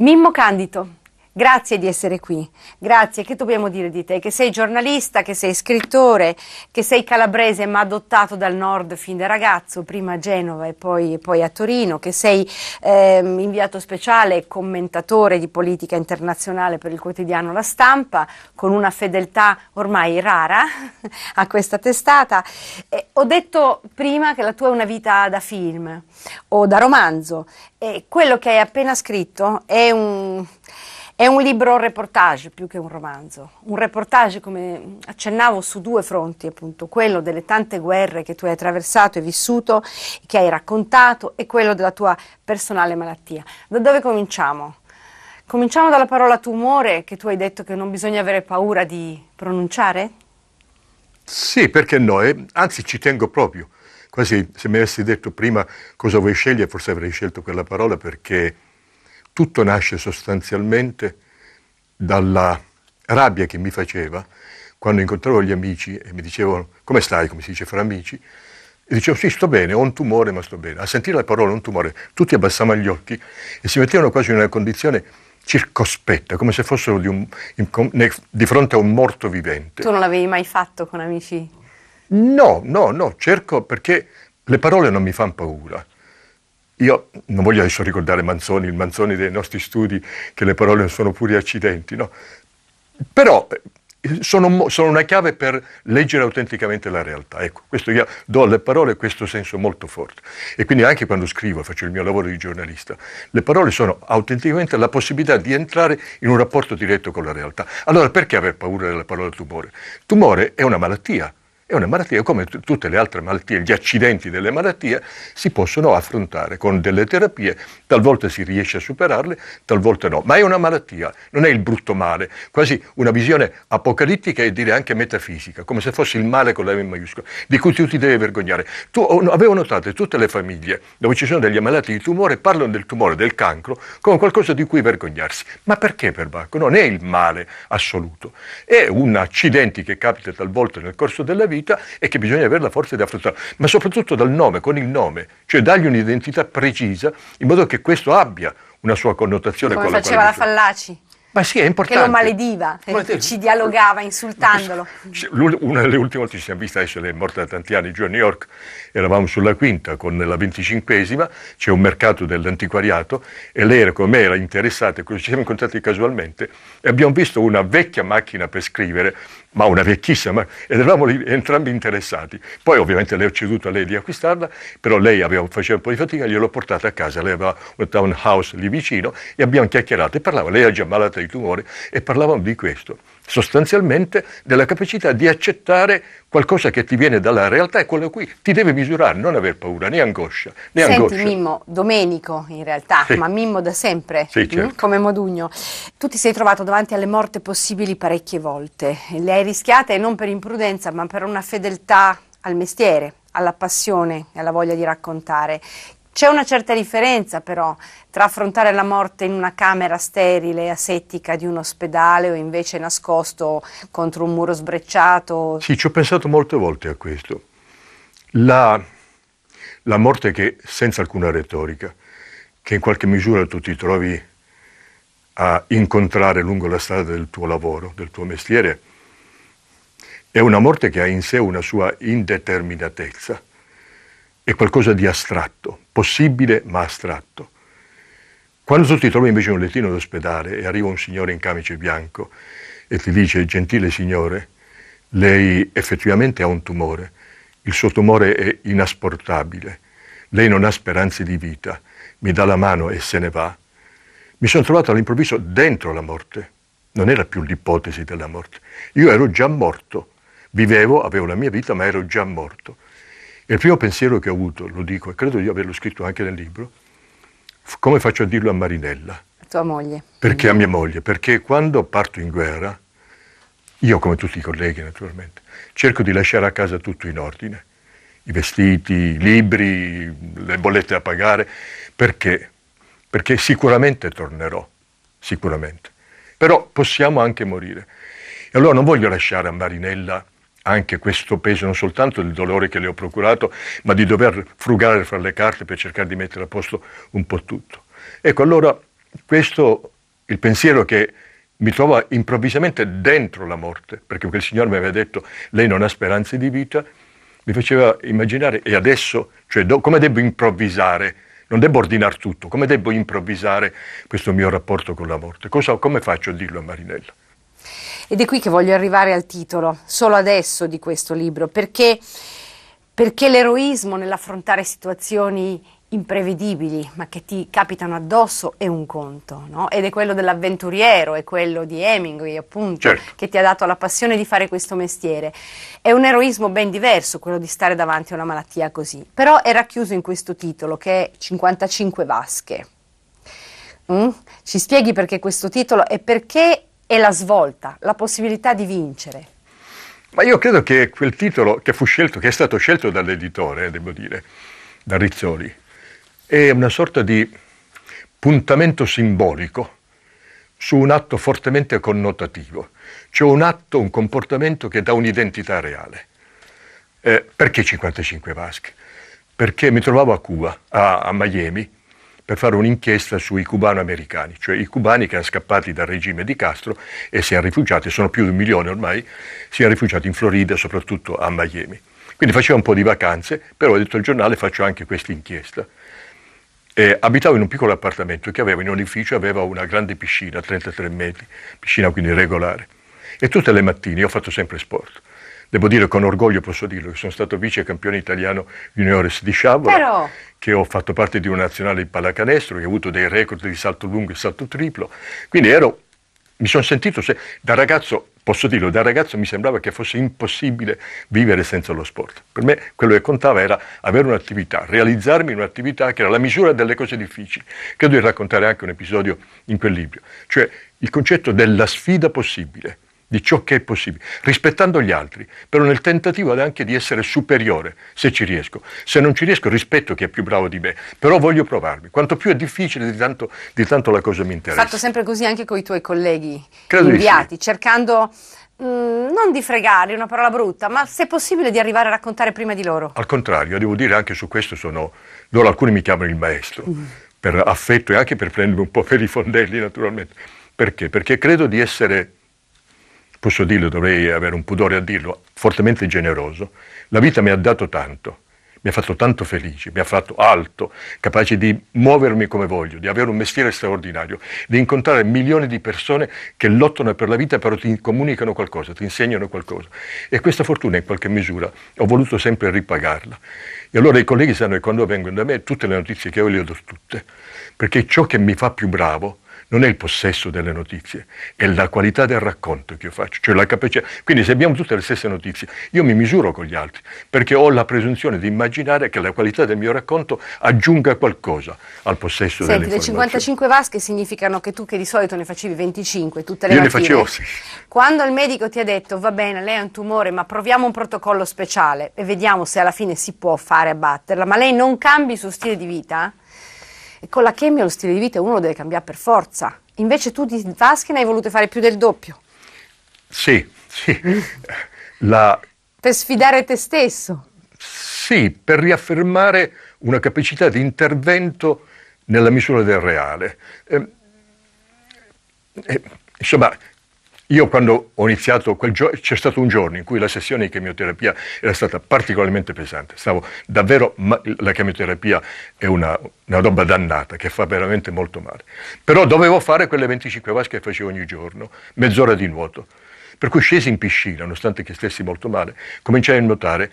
Mimmo Candito. Grazie di essere qui, grazie. Che dobbiamo dire di te? Che sei giornalista, che sei scrittore, che sei calabrese ma adottato dal nord fin da ragazzo, prima a Genova e poi, poi a Torino, che sei eh, inviato speciale e commentatore di politica internazionale per il quotidiano La Stampa, con una fedeltà ormai rara a questa testata. Eh, ho detto prima che la tua è una vita da film o da romanzo e quello che hai appena scritto è un è un libro reportage più che un romanzo, un reportage come accennavo su due fronti, appunto, quello delle tante guerre che tu hai attraversato e vissuto, che hai raccontato e quello della tua personale malattia. Da dove cominciamo? Cominciamo dalla parola tumore che tu hai detto che non bisogna avere paura di pronunciare? Sì, perché no? Eh? Anzi, ci tengo proprio. Quasi se mi avessi detto prima cosa vuoi scegliere, forse avrei scelto quella parola perché tutto nasce sostanzialmente dalla rabbia che mi faceva quando incontravo gli amici e mi dicevano come stai, come si dice fra amici, e dicevo sì sto bene, ho un tumore ma sto bene. A sentire la parola un tumore tutti abbassavano gli occhi e si mettevano quasi in una condizione circospetta, come se fossero di, un, di fronte a un morto vivente. Tu non l'avevi mai fatto con amici? No, no, no, cerco perché le parole non mi fanno paura. Io non voglio adesso ricordare Manzoni, il Manzoni dei nostri studi, che le parole sono puri accidenti, no? Però eh, sono, sono, una chiave per leggere autenticamente la realtà. Ecco, questo io do alle parole questo senso molto forte. E quindi anche quando scrivo, faccio il mio lavoro di giornalista, le parole sono autenticamente la possibilità di entrare in un rapporto diretto con la realtà. Allora perché aver paura della parola tumore? Tumore è una malattia, è una malattia come t- tutte le altre malattie, gli accidenti delle malattie si possono affrontare con delle terapie, talvolta si riesce a superarle, talvolta no, ma è una malattia, non è il brutto male, quasi una visione apocalittica e dire anche metafisica, come se fosse il male con la M maiuscola, di cui tu ti devi vergognare. Tu, avevo notato che tutte le famiglie dove ci sono degli ammalati di tumore parlano del tumore, del cancro, come qualcosa di cui vergognarsi. Ma perché per Bacco? Non è il male assoluto, è un accidente che capita talvolta nel corso della vita vita e che bisogna avere la forza di affrontare, ma soprattutto dal nome, con il nome, cioè dargli un'identità precisa in modo che questo abbia una sua connotazione. Come faceva la Fallaci. Ma sì, è importante. Che lo malediva, eh, malediva. ci dialogava insultandolo. Una delle ultime volte ci siamo vista, adesso lei è morta da tanti anni giù a New York, eravamo sulla quinta con la venticinquesima, c'è un mercato dell'antiquariato e lei era come me, era interessata, ci siamo incontrati casualmente e abbiamo visto una vecchia macchina per scrivere ma una vecchissima, ed eravamo entrambi interessati. Poi ovviamente le ho ceduto a lei di acquistarla, però lei aveva, faceva un po' di fatica, gliel'ho portata a casa, lei aveva un townhouse lì vicino e abbiamo chiacchierato e parlava, lei era già malata di tumore e parlavamo di questo sostanzialmente della capacità di accettare qualcosa che ti viene dalla realtà e quello qui ti deve misurare, non aver paura né angoscia. Né Senti angoscia. Mimmo, Domenico in realtà, sì. ma Mimmo da sempre, sì, mm, certo. come Modugno, tu ti sei trovato davanti alle morte possibili parecchie volte, le hai rischiate non per imprudenza ma per una fedeltà al mestiere, alla passione e alla voglia di raccontare. C'è una certa differenza però tra affrontare la morte in una camera sterile e asettica di un ospedale o invece nascosto contro un muro sbrecciato. Sì, ci ho pensato molte volte a questo. La, la morte che, senza alcuna retorica, che in qualche misura tu ti trovi a incontrare lungo la strada del tuo lavoro, del tuo mestiere, è una morte che ha in sé una sua indeterminatezza è qualcosa di astratto, possibile ma astratto. Quando tu ti trovi invece in un lettino d'ospedale e arriva un signore in camice bianco e ti dice, gentile signore, lei effettivamente ha un tumore, il suo tumore è inasportabile, lei non ha speranze di vita, mi dà la mano e se ne va, mi sono trovato all'improvviso dentro la morte. Non era più l'ipotesi della morte. Io ero già morto. Vivevo, avevo la mia vita, ma ero già morto il primo pensiero che ho avuto, lo dico e credo di averlo scritto anche nel libro, come faccio a dirlo a Marinella? A tua moglie. Perché a mm. mia moglie? Perché quando parto in guerra, io come tutti i colleghi naturalmente, cerco di lasciare a casa tutto in ordine, i vestiti, i libri, le bollette da pagare, perché? Perché sicuramente tornerò, sicuramente. Però possiamo anche morire. E allora non voglio lasciare a Marinella anche questo peso, non soltanto del dolore che le ho procurato, ma di dover frugare fra le carte per cercare di mettere a posto un po' tutto. Ecco, allora questo il pensiero che mi trova improvvisamente dentro la morte, perché quel signore mi aveva detto lei non ha speranze di vita, mi faceva immaginare e adesso, cioè do, come devo improvvisare, non devo ordinare tutto, come devo improvvisare questo mio rapporto con la morte, Cosa, come faccio a dirlo a Marinella? Ed è qui che voglio arrivare al titolo, solo adesso di questo libro, perché, perché l'eroismo nell'affrontare situazioni imprevedibili, ma che ti capitano addosso, è un conto, no? Ed è quello dell'avventuriero, è quello di Hemingway, appunto, certo. che ti ha dato la passione di fare questo mestiere. È un eroismo ben diverso quello di stare davanti a una malattia così, però è racchiuso in questo titolo che è 55 vasche. Mm? Ci spieghi perché questo titolo e perché è la svolta, la possibilità di vincere. Ma io credo che quel titolo che fu scelto, che è stato scelto dall'editore, eh, devo dire, da Rizzoli, è una sorta di puntamento simbolico su un atto fortemente connotativo, cioè un atto, un comportamento che dà un'identità reale. Eh, perché 55 vasche? Perché mi trovavo a Cuba, a, a Miami, per fare un'inchiesta sui cubano-americani, cioè i cubani che erano scappati dal regime di Castro e si erano rifugiati, sono più di un milione ormai, si erano rifugiati in Florida, soprattutto a Miami. Quindi faceva un po' di vacanze, però ho detto al giornale faccio anche questa inchiesta. Eh, abitavo in un piccolo appartamento che aveva in un edificio, aveva una grande piscina, 33 metri, piscina quindi regolare. E tutte le mattine, io ho fatto sempre sport, Devo dire con orgoglio, posso dirlo, che sono stato vice campione italiano juniores di sciabola, Però... che ho fatto parte di una nazionale di pallacanestro, che ha avuto dei record di salto lungo e salto triplo. Quindi ero, mi sono sentito, se, da ragazzo, posso dirlo, da ragazzo mi sembrava che fosse impossibile vivere senza lo sport. Per me quello che contava era avere un'attività, realizzarmi in un'attività che era la misura delle cose difficili. Credo di raccontare anche un episodio in quel libro, cioè il concetto della sfida possibile di ciò che è possibile, rispettando gli altri, però nel tentativo anche di essere superiore, se ci riesco. Se non ci riesco rispetto chi è più bravo di me, però voglio provarmi. Quanto più è difficile, di tanto, di tanto la cosa mi interessa. Fatto sempre così anche con i tuoi colleghi Credo inviati, sì. cercando mm, non di fregare, una parola brutta, ma se è possibile di arrivare a raccontare prima di loro. Al contrario, devo dire anche su questo sono, loro alcuni mi chiamano il maestro, mm. per affetto e anche per prendermi un po' per i fondelli naturalmente. Perché? Perché credo di essere posso dirlo, dovrei avere un pudore a dirlo, fortemente generoso. La vita mi ha dato tanto, mi ha fatto tanto felice, mi ha fatto alto, capace di muovermi come voglio, di avere un mestiere straordinario, di incontrare milioni di persone che lottano per la vita, però ti comunicano qualcosa, ti insegnano qualcosa. E questa fortuna in qualche misura ho voluto sempre ripagarla. E allora i colleghi sanno che quando vengono da me tutte le notizie che ho le do tutte, perché ciò che mi fa più bravo non è il possesso delle notizie, è la qualità del racconto che io faccio, cioè la capacità. Quindi se abbiamo tutte le stesse notizie, io mi misuro con gli altri, perché ho la presunzione di immaginare che la qualità del mio racconto aggiunga qualcosa al possesso Senti, delle informazioni. le 55 vasche significano che tu che di solito ne facevi 25 tutte le io mattine. Io ne facevo sì. Quando il medico ti ha detto va bene, lei ha un tumore, ma proviamo un protocollo speciale e vediamo se alla fine si può fare a batterla, ma lei non cambi il suo stile di vita? E con la chemio lo stile di vita uno lo deve cambiare per forza. Invece tu di vasche ne hai volute fare più del doppio. Sì, sì. La... Per sfidare te stesso. Sì, per riaffermare una capacità di intervento nella misura del reale. Eh, eh, insomma, io quando ho iniziato quel giorno, c'è stato un giorno in cui la sessione di chemioterapia era stata particolarmente pesante, stavo davvero, ma- la chemioterapia è una, una roba dannata che fa veramente molto male, però dovevo fare quelle 25 vasche che facevo ogni giorno, mezz'ora di nuoto, per cui scesi in piscina, nonostante che stessi molto male, cominciai a nuotare,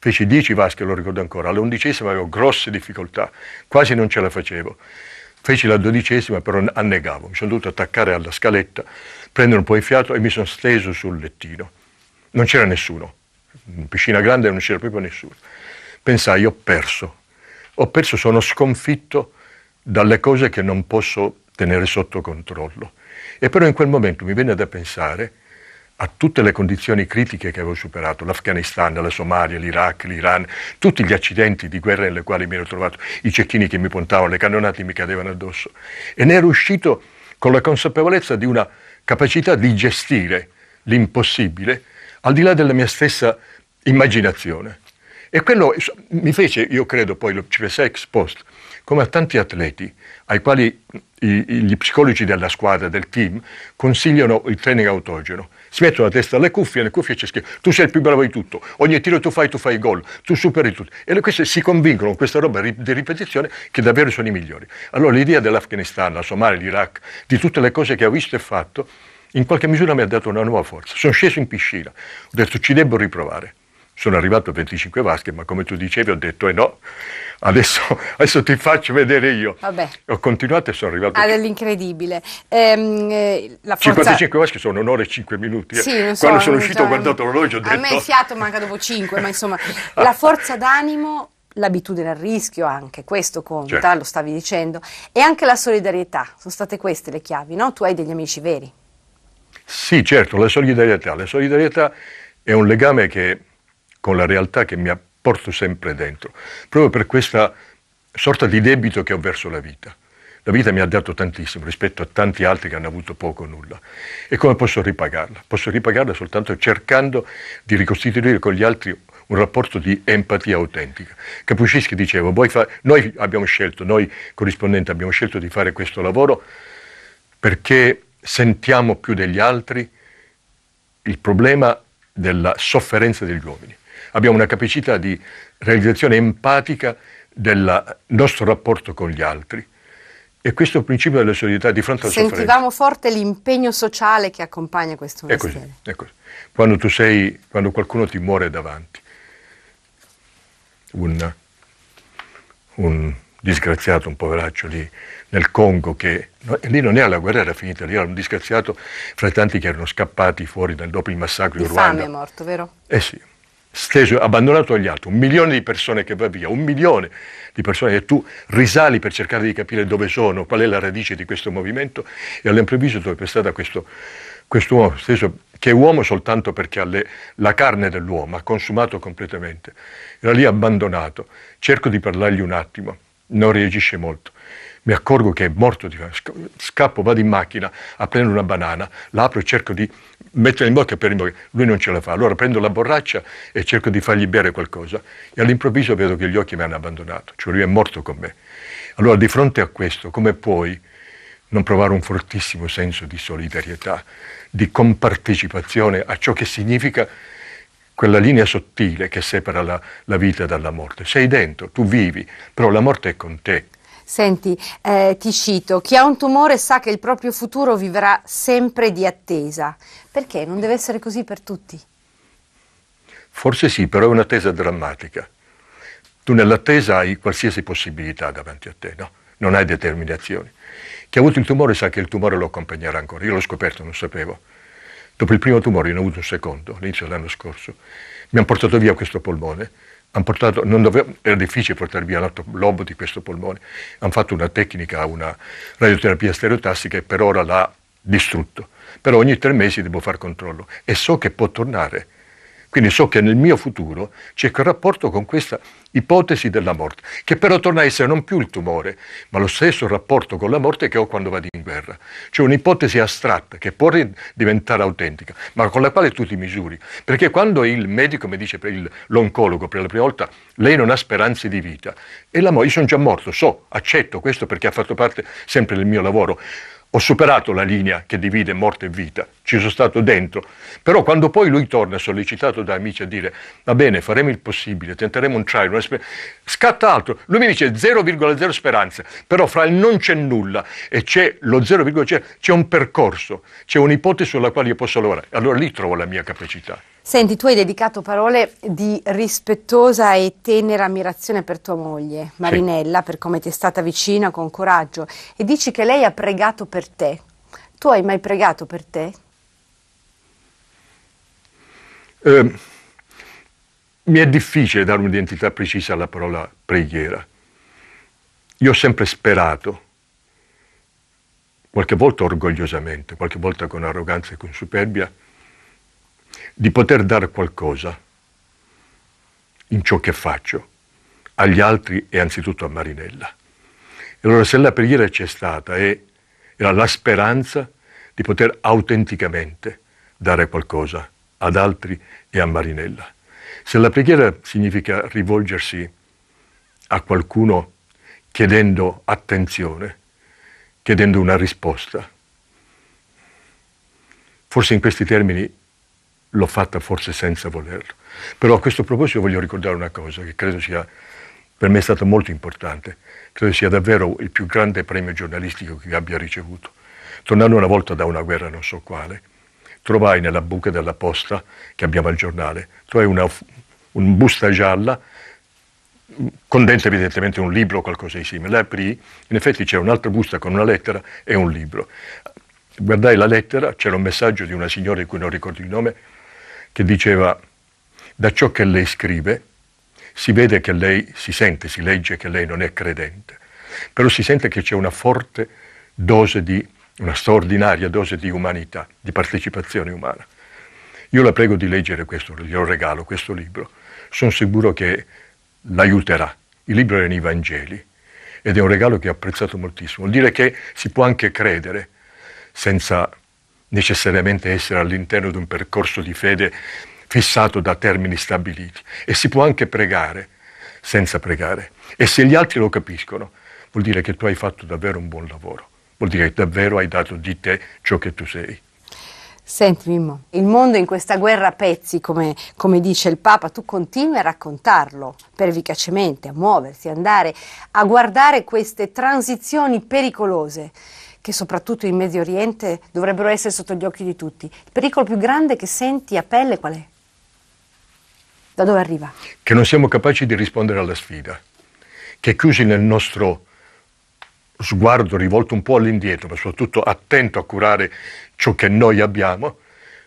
feci 10 vasche, lo ricordo ancora, all'undicesima avevo grosse difficoltà, quasi non ce la facevo. Feci la dodicesima, però annegavo, mi sono dovuto attaccare alla scaletta, prendere un po' di fiato e mi sono steso sul lettino. Non c'era nessuno, in piscina grande non c'era proprio nessuno. Pensai, ho perso, ho perso, sono sconfitto dalle cose che non posso tenere sotto controllo. E però in quel momento mi venne da pensare a tutte le condizioni critiche che avevo superato, l'Afghanistan, la Somalia, l'Iraq, l'Iran, tutti gli accidenti di guerra nelle quali mi ero trovato, i cecchini che mi puntavano, le cannonate mi cadevano addosso. E ne ero uscito con la consapevolezza di una capacità di gestire l'impossibile al di là della mia stessa immaginazione. E quello mi fece, io credo poi, lo ci ex post, come a tanti atleti ai quali i, i, gli psicologi della squadra, del team, consigliano il training autogeno si mettono la testa alle cuffie, le cuffie c'è scritto tu sei il più bravo di tutto, ogni tiro tu fai, tu fai gol, tu superi tutto. E queste si convincono con questa roba di ripetizione che davvero sono i migliori. Allora l'idea dell'Afghanistan, la Somalia, l'Iraq, di tutte le cose che ho visto e fatto, in qualche misura mi ha dato una nuova forza. Sono sceso in piscina, ho detto ci devo riprovare sono arrivato a 25 vasche, ma come tu dicevi ho detto eh no, adesso, adesso ti faccio vedere io. Vabbè. Ho continuato e sono arrivato. Ah, dell'incredibile. Ehm, eh, forza... 55 vasche sono un'ora e 5 minuti. Eh. Sì, so, Quando sono uscito ho guardato l'orologio ho detto... A me il fiato manca dopo 5, ma insomma la forza d'animo... L'abitudine al rischio, anche questo conta, certo. lo stavi dicendo, e anche la solidarietà, sono state queste le chiavi, no? Tu hai degli amici veri. Sì, certo, la solidarietà. La solidarietà è un legame che con la realtà che mi porto sempre dentro, proprio per questa sorta di debito che ho verso la vita. La vita mi ha dato tantissimo rispetto a tanti altri che hanno avuto poco o nulla. E come posso ripagarla? Posso ripagarla soltanto cercando di ricostituire con gli altri un rapporto di empatia autentica. Capuscischi diceva, fa- noi abbiamo scelto, noi corrispondenti abbiamo scelto di fare questo lavoro perché sentiamo più degli altri il problema della sofferenza degli uomini abbiamo una capacità di realizzazione empatica del nostro rapporto con gli altri. E questo è il principio della solidarietà di fronte alla Sentivamo Sentivamo forte l'impegno sociale che accompagna questo ecco, mestiere. È così, ecco. è così. Quando tu sei, quando qualcuno ti muore davanti, un, un disgraziato, un poveraccio lì nel Congo, che no, lì non era la guerra, era finita, lì era un disgraziato fra tanti che erano scappati fuori dal, dopo il massacro di, di Rwanda. fame è morto, vero? Eh sì, steso, abbandonato agli altri, un milione di persone che va via, un milione di persone che tu risali per cercare di capire dove sono, qual è la radice di questo movimento e all'improvviso trovi per strada questo, questo uomo steso che è uomo soltanto perché ha le, la carne dell'uomo, ha consumato completamente, era lì abbandonato, cerco di parlargli un attimo, non reagisce molto. Mi accorgo che è morto, di... scappo, vado in macchina a prendere una banana, l'apro e cerco di metterla in bocca per in bocca, lui non ce la fa. Allora prendo la borraccia e cerco di fargli bere qualcosa e all'improvviso vedo che gli occhi mi hanno abbandonato, cioè lui è morto con me. Allora di fronte a questo, come puoi non provare un fortissimo senso di solidarietà, di compartecipazione a ciò che significa quella linea sottile che separa la, la vita dalla morte? Sei dentro, tu vivi, però la morte è con te. Senti, eh, ti cito, chi ha un tumore sa che il proprio futuro vivrà sempre di attesa. Perché non deve essere così per tutti? Forse sì, però è un'attesa drammatica. Tu nell'attesa hai qualsiasi possibilità davanti a te, no? non hai determinazioni. Chi ha avuto il tumore sa che il tumore lo accompagnerà ancora. Io l'ho scoperto, non sapevo. Dopo il primo tumore ne ho avuto un secondo, all'inizio dell'anno scorso. Mi hanno portato via questo polmone Portato, dovevo, era difficile portare via l'altro lobo di questo polmone, hanno fatto una tecnica, una radioterapia stereotassica e per ora l'ha distrutto. Però ogni tre mesi devo fare controllo e so che può tornare. Quindi so che nel mio futuro c'è quel rapporto con questa ipotesi della morte, che però torna a essere non più il tumore, ma lo stesso rapporto con la morte che ho quando vado in guerra. C'è cioè un'ipotesi astratta che può diventare autentica, ma con la quale tu ti misuri. Perché quando il medico mi dice, per il, l'oncologo per la prima volta, lei non ha speranze di vita, e la mo- io sono già morto, so, accetto questo perché ha fatto parte sempre del mio lavoro. Ho superato la linea che divide morte e vita, ci sono stato dentro, però quando poi lui torna sollecitato da amici a dire va bene, faremo il possibile, tenteremo un trial, sper- scatta altro, lui mi dice 0,0 speranza, però fra il non c'è nulla e c'è lo 0,0, c'è un percorso, c'è un'ipotesi sulla quale io posso lavorare, allora lì trovo la mia capacità. Senti, tu hai dedicato parole di rispettosa e tenera ammirazione per tua moglie, Marinella, sì. per come ti è stata vicina con coraggio e dici che lei ha pregato per te. Tu hai mai pregato per te? Eh, mi è difficile dare un'identità precisa alla parola preghiera. Io ho sempre sperato, qualche volta orgogliosamente, qualche volta con arroganza e con superbia, di poter dare qualcosa in ciò che faccio agli altri e anzitutto a Marinella. E allora se la preghiera c'è stata è, era la speranza di poter autenticamente dare qualcosa ad altri e a Marinella. Se la preghiera significa rivolgersi a qualcuno chiedendo attenzione, chiedendo una risposta, forse in questi termini l'ho fatta forse senza volerlo. Però a questo proposito voglio ricordare una cosa che credo sia, per me è stato molto importante, credo sia davvero il più grande premio giornalistico che abbia ricevuto. Tornando una volta da una guerra non so quale, trovai nella buca della posta che abbiamo al giornale, trovai una un busta gialla con dentro evidentemente un libro o qualcosa di simile. L'aprì, in effetti c'era un'altra busta con una lettera e un libro. Guardai la lettera, c'era un messaggio di una signora di cui non ricordo il nome, che diceva da ciò che lei scrive si vede che lei, si sente, si legge che lei non è credente, però si sente che c'è una forte dose di, una straordinaria dose di umanità, di partecipazione umana. Io la prego di leggere questo, glielo regalo questo libro, sono sicuro che l'aiuterà. Il libro è nei Vangeli ed è un regalo che ho apprezzato moltissimo. Vuol dire che si può anche credere senza necessariamente essere all'interno di un percorso di fede fissato da termini stabiliti. E si può anche pregare senza pregare. E se gli altri lo capiscono, vuol dire che tu hai fatto davvero un buon lavoro, vuol dire che davvero hai dato di te ciò che tu sei. Senti Mimmo, il mondo in questa guerra a pezzi, come, come, dice il Papa, tu continui a raccontarlo pervicacemente, a muoversi, andare a guardare queste transizioni pericolose che soprattutto in Medio Oriente dovrebbero essere sotto gli occhi di tutti. Il pericolo più grande che senti a pelle qual è? Da dove arriva? Che non siamo capaci di rispondere alla sfida, che chiusi nel nostro sguardo rivolto un po' all'indietro, ma soprattutto attento a curare ciò che noi abbiamo,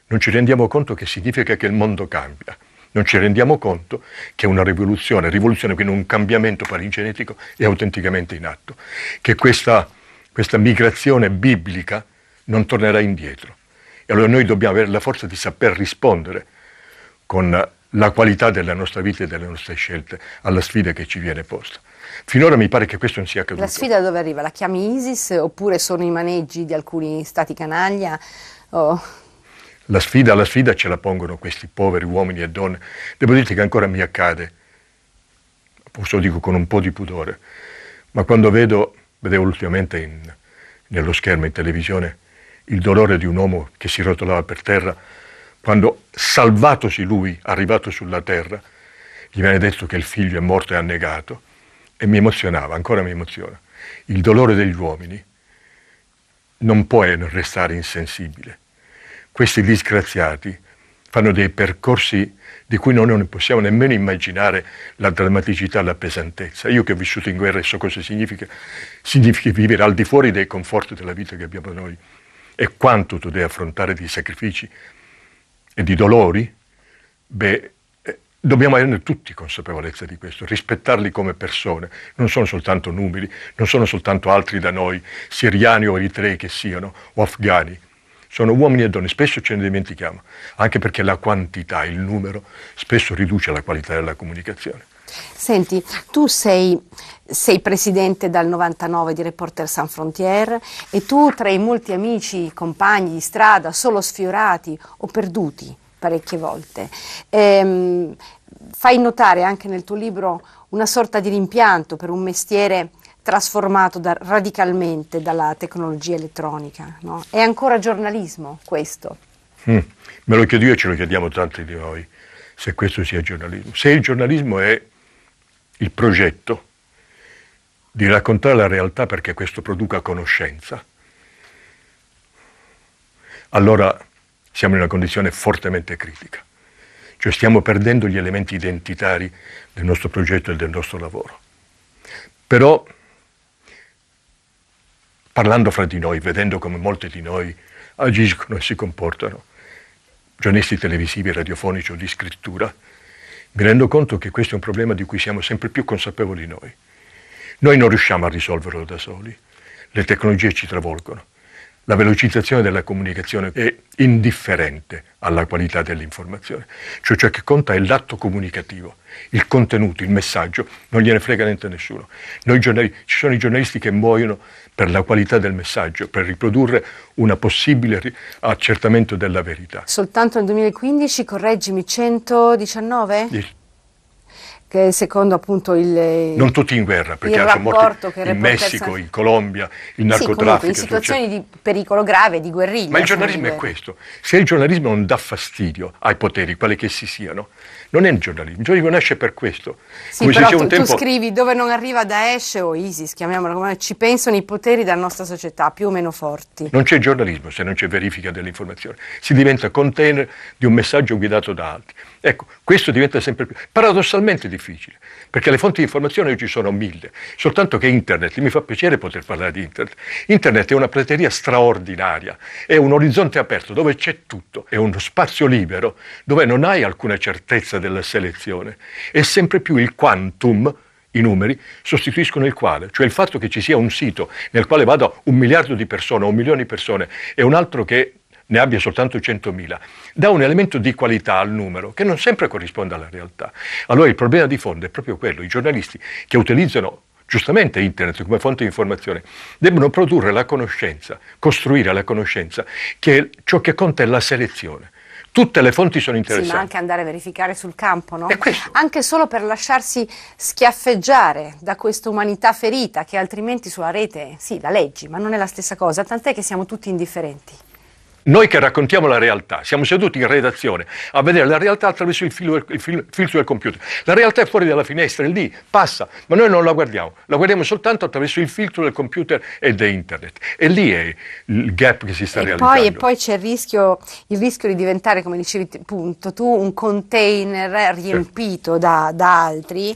non ci rendiamo conto che significa che il mondo cambia. Non ci rendiamo conto che una rivoluzione, rivoluzione quindi un cambiamento parigenetico, è autenticamente in atto. Che questa questa migrazione biblica non tornerà indietro. E allora noi dobbiamo avere la forza di saper rispondere con la qualità della nostra vita e delle nostre scelte alla sfida che ci viene posta. Finora mi pare che questo non sia accaduto. La sfida dove arriva? La chiami ISIS oppure sono i maneggi di alcuni stati canaglia? Oh. La sfida, la sfida ce la pongono questi poveri uomini e donne. Devo dirti che ancora mi accade, forse lo dico con un po' di pudore, ma quando vedo Vedevo ultimamente in, nello schermo in televisione il dolore di un uomo che si rotolava per terra quando, salvatosi lui, arrivato sulla terra, gli viene detto che il figlio è morto e annegato e mi emozionava, ancora mi emoziona. Il dolore degli uomini non può restare insensibile. Questi disgraziati fanno dei percorsi di cui noi non possiamo nemmeno immaginare la drammaticità, la pesantezza. Io che ho vissuto in guerra e so cosa significa, significa vivere al di fuori dei conforti della vita che abbiamo noi e quanto tu devi affrontare di sacrifici e di dolori, beh, eh, dobbiamo avere tutti consapevolezza di questo, rispettarli come persone, non sono soltanto numeri, non sono soltanto altri da noi, siriani o eritrei che siano, o afghani sono uomini e donne, spesso ce ne dimentichiamo, anche perché la quantità, il numero, spesso riduce la qualità della comunicazione. Senti, tu sei, sei, presidente dal 99 di Reporter Sans Frontier e tu tra i molti amici, compagni di strada, solo sfiorati o perduti parecchie volte, ehm, fai notare anche nel tuo libro una sorta di rimpianto per un mestiere trasformato da, radicalmente dalla tecnologia elettronica. No? È ancora giornalismo questo? Mm, me lo chiedo io e ce lo chiediamo tanti di noi, se questo sia giornalismo. Se il giornalismo è il progetto di raccontare la realtà perché questo produca conoscenza, allora siamo in una condizione fortemente critica, cioè stiamo perdendo gli elementi identitari del nostro progetto e del nostro lavoro. Però parlando fra di noi, vedendo come molti di noi agiscono e si comportano, giornalisti televisivi, radiofonici o di scrittura, mi rendo conto che questo è un problema di cui siamo sempre più consapevoli noi. Noi non riusciamo a risolverlo da soli, le tecnologie ci travolgono, la velocizzazione della comunicazione è indifferente alla qualità dell'informazione, cioè, ciò che conta è l'atto comunicativo, il contenuto, il messaggio, non gliene frega niente a nessuno. Giornali- ci sono i giornalisti che muoiono per la qualità del messaggio, per riprodurre un possibile accertamento della verità. Soltanto nel 2015, correggimi, 119? Yes che secondo appunto il... Eh, non tutti in guerra, perché il rapporto morti che in Messico, in Colombia, il narcotraffico. Sì, in situazioni di pericolo grave, di guerriglia. Ma il giornalismo è questo. Se il giornalismo non dà fastidio ai poteri, quali che si siano, non è il giornalismo. Il giornalismo nasce per questo. Sì, come però tu, tempo... tu scrivi dove non arriva Daesh o ISIS, chiamiamolo come ci pensano i poteri della nostra società, più o meno forti. Non c'è giornalismo se non c'è verifica dell'informazione Si diventa container di un messaggio guidato da altri. Ecco, questo diventa sempre più paradossalmente difficile, perché le fonti di informazione oggi sono mille, soltanto che internet, mi fa piacere poter parlare di internet, internet è una prateria straordinaria, è un orizzonte aperto dove c'è tutto, è uno spazio libero dove non hai alcuna certezza della selezione, è sempre più il quantum i numeri sostituiscono il quale, cioè il fatto che ci sia un sito nel quale vada un miliardo di persone, un milione di persone e un altro che ne abbia soltanto 100.000, dà un elemento di qualità al numero che non sempre corrisponde alla realtà. Allora il problema di fondo è proprio quello, i giornalisti che utilizzano giustamente internet come fonte di informazione, debbono produrre la conoscenza, costruire la conoscenza, che ciò che conta è la selezione. Tutte le fonti sono interessanti. Sì, ma anche andare a verificare sul campo, no? Anche solo per lasciarsi schiaffeggiare da questa umanità ferita che altrimenti sulla rete, sì, la leggi, ma non è la stessa cosa, tant'è che siamo tutti indifferenti. Noi che raccontiamo la realtà, siamo seduti in redazione a vedere la realtà attraverso il filtro del, del computer. La realtà è fuori dalla finestra, è lì, passa, ma noi non la guardiamo, la guardiamo soltanto attraverso il filtro del computer e di internet. E lì è il gap che si sta e realizzando. Poi, e poi c'è il rischio, il rischio, di diventare, come dicevi appunto, tu un container riempito certo. da, da altri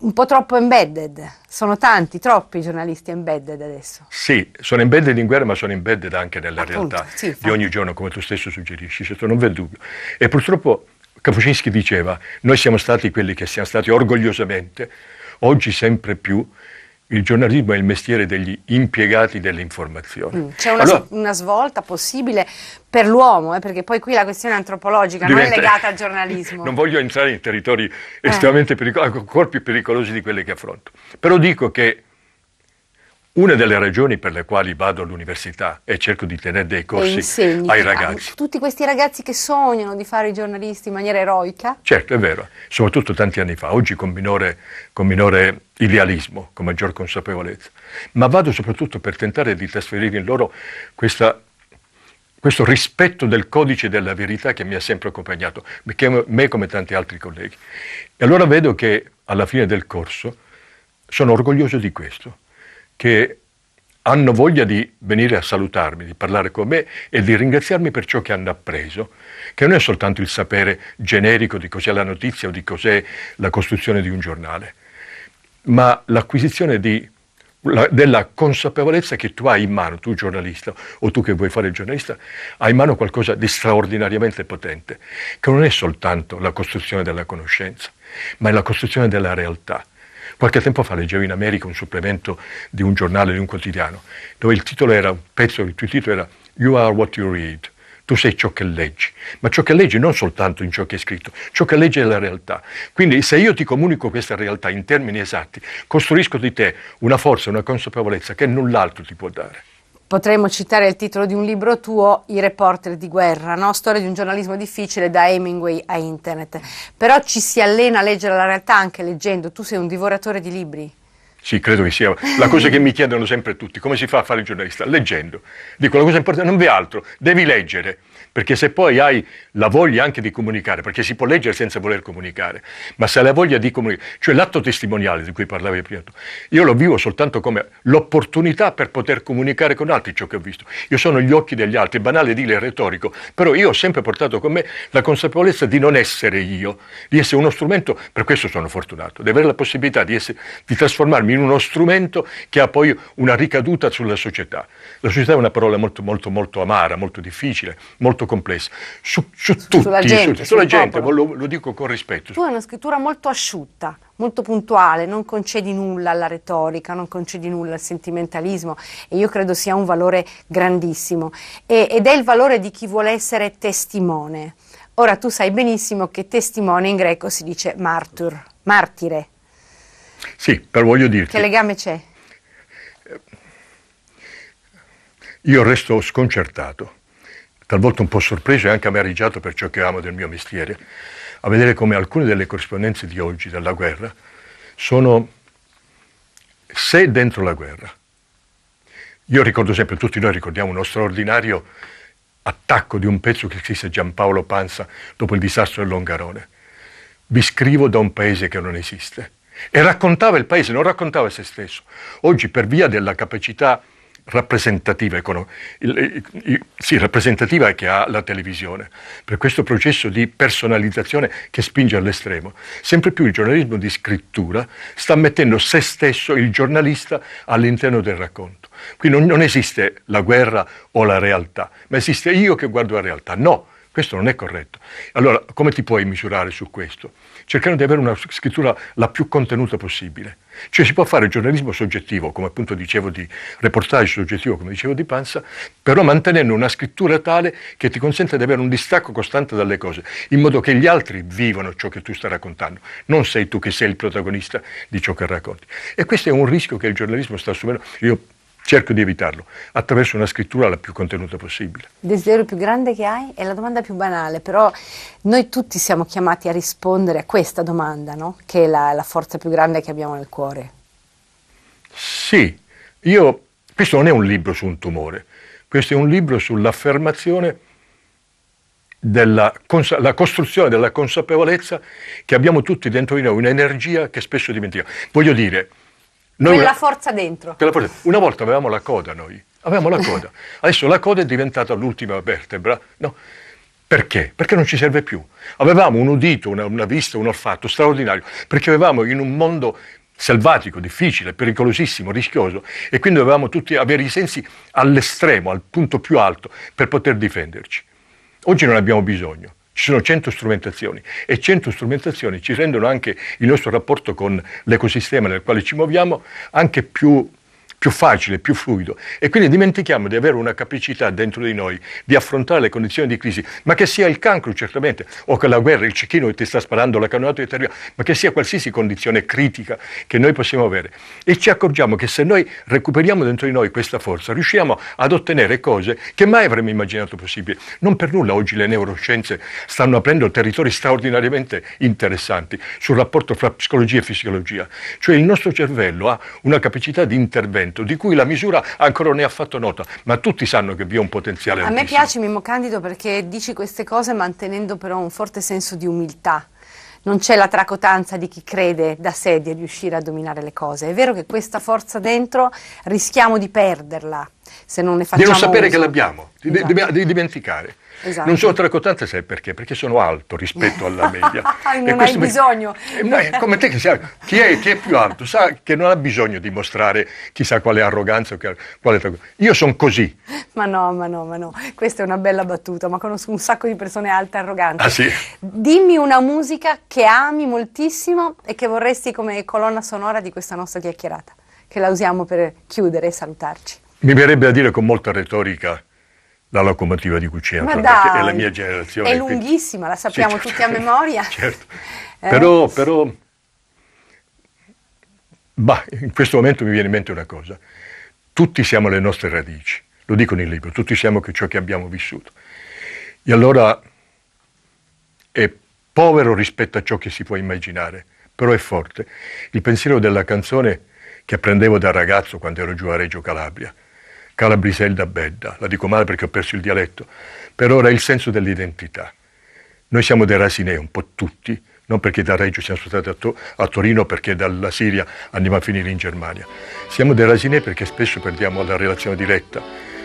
un po' troppo embedded. Sono tanti, troppi i giornalisti embedded adesso. Sì, sono embedded in guerra, ma sono embedded anche nella Appunto, realtà sì, di fatto. ogni giorno, come tu stesso suggerisci, certo, non v'è dubbio. E purtroppo Kapuscinski diceva, noi siamo stati quelli che siamo stati orgogliosamente, oggi sempre più il giornalismo è il mestiere degli impiegati dell'informazione. Mm, c'è una, allora, una, svolta possibile per l'uomo, eh, perché poi qui la questione antropologica diventa, non è legata al giornalismo. Non voglio entrare in territori eh. estremamente pericolosi, ancora più pericolosi di quelli che affronto, però dico che una delle ragioni per le quali vado all'università e cerco di tenere dei corsi ai ragazzi. Ah, tutti questi ragazzi che sognano di fare i giornalisti in maniera eroica. Certo, è vero, soprattutto tanti anni fa, oggi con minore, con minore idealismo, con maggior consapevolezza. Ma vado soprattutto per tentare di trasferire in loro questa questo rispetto del codice della verità che mi ha sempre accompagnato, me come tanti altri colleghi. E allora vedo che alla fine del corso sono orgoglioso di questo, che hanno voglia di venire a salutarmi, di parlare con me e di ringraziarmi per ciò che hanno appreso, che non è soltanto il sapere generico di cos'è la notizia o di cos'è la costruzione di un giornale, ma l'acquisizione di, la, della consapevolezza che tu hai in mano, tu giornalista o tu che vuoi fare il giornalista, hai in mano qualcosa di straordinariamente potente, che non è soltanto la costruzione della conoscenza, ma è la costruzione della realtà. Qualche tempo fa leggevo in America un supplemento di un giornale, di un quotidiano, dove il titolo era, un pezzo, il titolo era You are what you read. Tu sei ciò che leggi, ma ciò che leggi non soltanto in ciò che è scritto, ciò che leggi è la realtà. Quindi se io ti comunico questa realtà in termini esatti, costruisco di te una forza, una consapevolezza che null'altro ti può dare potremmo citare il titolo di un libro tuo, I reporter di guerra, no? storia di un giornalismo difficile da Hemingway a internet. Però ci si allena a leggere la realtà anche leggendo, tu sei un divoratore di libri. Sì, credo che sia la cosa che mi chiedono sempre tutti, come si fa a fare il giornalista? Leggendo. Dico, la cosa importante, non vi altro, devi leggere perché se poi hai la voglia anche di comunicare, perché si può leggere senza voler comunicare, ma se hai la voglia di comunicare, cioè l'atto testimoniale di cui parlavi prima, io lo vivo soltanto come l'opportunità per poter comunicare con altri ciò che ho visto. Io sono gli occhi degli altri, è banale dire è retorico, però io ho sempre portato con me la consapevolezza di non essere io, di essere uno strumento, per questo sono fortunato, di avere la possibilità di, essere, di trasformarmi in uno strumento che ha poi una ricaduta sulla società. La società è una parola molto, molto, molto amara, molto difficile, molto complessa, su, su, tutti, sulla gente, sulla gente ma lo, lo, dico con rispetto. Tu hai una scrittura molto asciutta, molto puntuale, non concedi nulla alla retorica, non concedi nulla al sentimentalismo e io credo sia un valore grandissimo e, ed è il valore di chi vuole essere testimone. Ora tu sai benissimo che testimone in greco si dice martyr, martire. Sì, però voglio dirti. Che legame c'è? Io resto sconcertato talvolta un po' sorpreso e anche amareggiato per ciò che amo del mio mestiere, a vedere come alcune delle corrispondenze di oggi della guerra sono se dentro la guerra. Io ricordo sempre, tutti noi ricordiamo uno straordinario attacco di un pezzo che scrisse Giampaolo Panza dopo il disastro del Longarone. Vi scrivo da un paese che non esiste. E raccontava il paese, non raccontava se stesso. Oggi per via della capacità rappresentativa, sì, rappresentativa che ha la televisione, per questo processo di personalizzazione che spinge all'estremo. Sempre più il giornalismo di scrittura sta mettendo se stesso, il giornalista, all'interno del racconto. Qui non, non esiste la guerra o la realtà, ma esiste io che guardo la realtà. No, questo non è corretto. Allora, come ti puoi misurare su questo? Cercando di avere una scrittura la più contenuta possibile. Cioè si può fare giornalismo soggettivo, come appunto dicevo di reportage soggettivo, come dicevo di Panza, però mantenendo una scrittura tale che ti consente di avere un distacco costante dalle cose, in modo che gli altri vivano ciò che tu stai raccontando, non sei tu che sei il protagonista di ciò che racconti. E questo è un rischio che il giornalismo sta assumendo. Io cerco di evitarlo attraverso una scrittura la più contenuta possibile. Il desiderio più grande che hai è la domanda più banale, però noi tutti siamo chiamati a rispondere a questa domanda, no? che è la, la forza più grande che abbiamo nel cuore. Sì, io, questo non è un libro su un tumore, questo è un libro sull'affermazione della consa- la costruzione della consapevolezza che abbiamo tutti dentro di noi, un'energia che spesso dimentichiamo. Voglio dire, noi quella forza dentro. Quella forza. Una volta avevamo la coda noi, avevamo la coda. Adesso la coda è diventata l'ultima vertebra. No. Perché? Perché non ci serve più. Avevamo un udito, una, una vista, un olfatto straordinario, perché avevamo in un mondo selvatico, difficile, pericolosissimo, rischioso e quindi dovevamo tutti avere i sensi all'estremo, al punto più alto per poter difenderci. Oggi non abbiamo bisogno. Ci sono 100 strumentazioni e 100 strumentazioni ci rendono anche il nostro rapporto con l'ecosistema nel quale ci muoviamo anche più più facile, più fluido. E quindi dimentichiamo di avere una capacità dentro di noi di affrontare le condizioni di crisi, ma che sia il cancro certamente, o che la guerra, il cecchino che ti sta sparando, la canoata di terra, ma che sia qualsiasi condizione critica che noi possiamo avere. E ci accorgiamo che se noi recuperiamo dentro di noi questa forza, riusciamo ad ottenere cose che mai avremmo immaginato possibili. Non per nulla oggi le neuroscienze stanno aprendo territori straordinariamente interessanti sul rapporto fra psicologia e fisiologia. Cioè il nostro cervello ha una capacità di intervento talento, di cui la misura ancora non è affatto nota, ma tutti sanno che vi è un potenziale. A me piace Mimmo Candido perché dici queste cose mantenendo però un forte senso di umiltà non c'è la tracotanza di chi crede da sé di riuscire a dominare le cose. È vero che questa forza dentro rischiamo di perderla se non ne facciamo. Devo sapere uso. che l'abbiamo, di, di, esatto. di dimenticare. Esatto. Non sono 3,80 sai perché? Perché sono alto rispetto alla media. non hai bisogno. Eh, mi... come te che sei, chi è, chi è più alto sa che non ha bisogno di mostrare chissà quale arroganza. Quale... Io sono così. Ma no, ma no, ma no. Questa è una bella battuta, ma conosco un sacco di persone alte e arroganti. Ah, sì? Dimmi una musica che ami moltissimo e che vorresti come colonna sonora di questa nostra chiacchierata, che la usiamo per chiudere e salutarci. Mi verrebbe a dire con molta retorica la locomotiva di cucina, Ma è la mia generazione. È lunghissima, quindi... la sappiamo sì, certo, tutti a memoria. Certo. Eh. Però, però bah, in questo momento mi viene in mente una cosa. Tutti siamo le nostre radici, lo dico nel libro, tutti siamo ciò che abbiamo vissuto. E allora è povero rispetto a ciò che si può immaginare, però è forte. Il pensiero della canzone che apprendevo da ragazzo quando ero giù a Reggio Calabria, Calabriselda Bedda, la dico male perché ho perso il dialetto, per ora è il senso dell'identità. Noi siamo dei rasinei, un po' tutti, non perché da Reggio siamo stati a, to- a Torino, perché dalla Siria andiamo a finire in Germania. Siamo dei rasinei perché spesso perdiamo la relazione diretta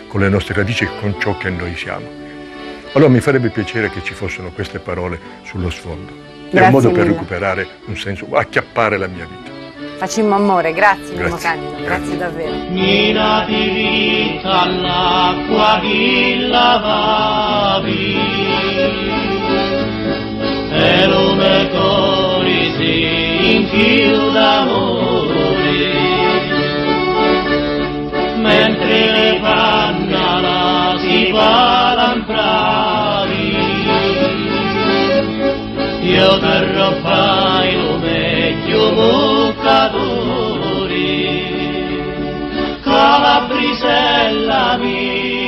con le nostre radici e con ciò che noi siamo. Allora mi farebbe piacere che ci fossero queste parole sullo sfondo. Grazie è un modo mille. per recuperare un senso, acchiappare la mia vita. Facimmo amore, grazie, Mimmo Candido, grazie davvero. Mira di vita l'acqua all'acqua lavavi, e lume corisi in più d'amore, mentre le panna la si balan io terrò fai l'omecchio muccaduri, brisella mia.